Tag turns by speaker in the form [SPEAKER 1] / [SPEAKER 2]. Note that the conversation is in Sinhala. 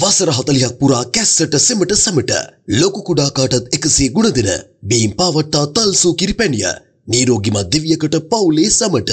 [SPEAKER 1] වසර හතලියක් පුරා කැස්සට සෙමට සැමට ලොකු කුඩාකාටත් එකසේ ගුණදින බීම් පාවට්ටා තල්සූ කිරිපැණිය නීරෝගිමත් දෙවියකට පවුලේ සමට